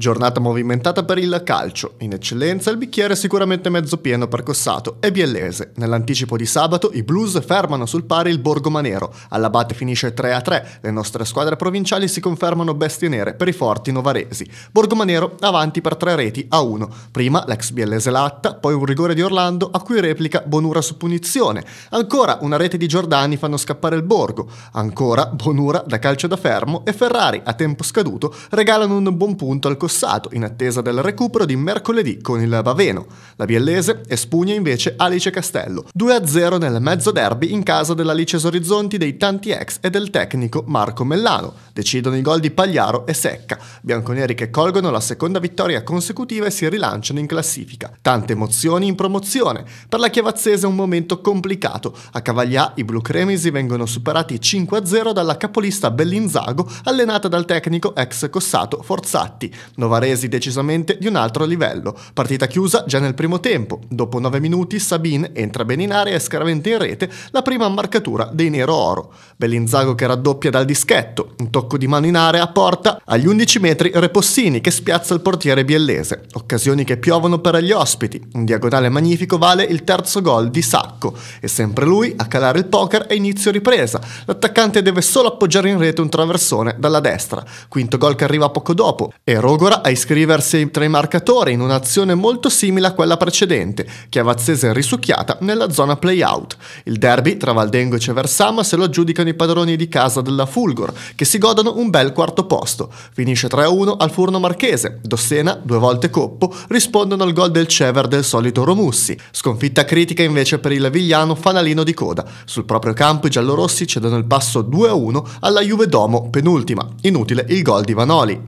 Giornata movimentata per il calcio. In eccellenza il bicchiere è sicuramente mezzo pieno per Cossato e Biellese. Nell'anticipo di sabato i Blues fermano sul pari il Borgomanero. Alla batte finisce 3-3. Le nostre squadre provinciali si confermano bestie nere per i forti novaresi. Borgo Manero avanti per tre reti a 1. Prima l'ex Biellese Latta, poi un rigore di Orlando a cui replica Bonura su punizione. Ancora una rete di Giordani fanno scappare il Borgo. Ancora Bonura da calcio da fermo e Ferrari a tempo scaduto regalano un buon punto al Cossato indossato in attesa del recupero di mercoledì con il Baveno. La Biellese espugna invece Alice Castello, 2-0 nel mezzo derby in casa dell'Alice Orizzonti dei tanti ex e del tecnico Marco Mellano. Decidono i gol di Pagliaro e Secca, bianconeri che colgono la seconda vittoria consecutiva e si rilanciano in classifica. Tante emozioni in promozione, per la Chiavazzese un momento complicato. A Cavaglià i blu cremisi vengono superati 5-0 dalla capolista Bellinzago allenata dal tecnico ex Cossato Forzatti. Novaresi decisamente di un altro livello. Partita chiusa già nel primo tempo. Dopo 9 minuti Sabin entra bene in area e scaraventa in rete la prima marcatura dei nero-oro. Bellinzago che raddoppia dal dischetto, un tocco di mano in area porta agli 11 metri Repossini che spiazza il portiere biellese. Occasioni che piovono per gli ospiti. Un diagonale magnifico vale il terzo gol di Sacco e sempre lui a calare il poker e inizio ripresa. L'attaccante deve solo appoggiare in rete un traversone dalla destra. Quinto gol che arriva poco dopo e Rogo Sogor a iscriversi tra i marcatori in un'azione molto simile a quella precedente, che Avazzese risucchiata nella zona play-out. Il derby tra Valdengo e Ceversama se lo aggiudicano i padroni di casa della Fulgor, che si godono un bel quarto posto. Finisce 3-1 al Furno Marchese. Dossena, due volte Coppo, rispondono al gol del Cever del solito Romussi. Sconfitta critica invece per il Vigliano fanalino di coda. Sul proprio campo i giallorossi cedono il passo 2-1 alla Juve Domo, penultima. Inutile il gol di Vanoli.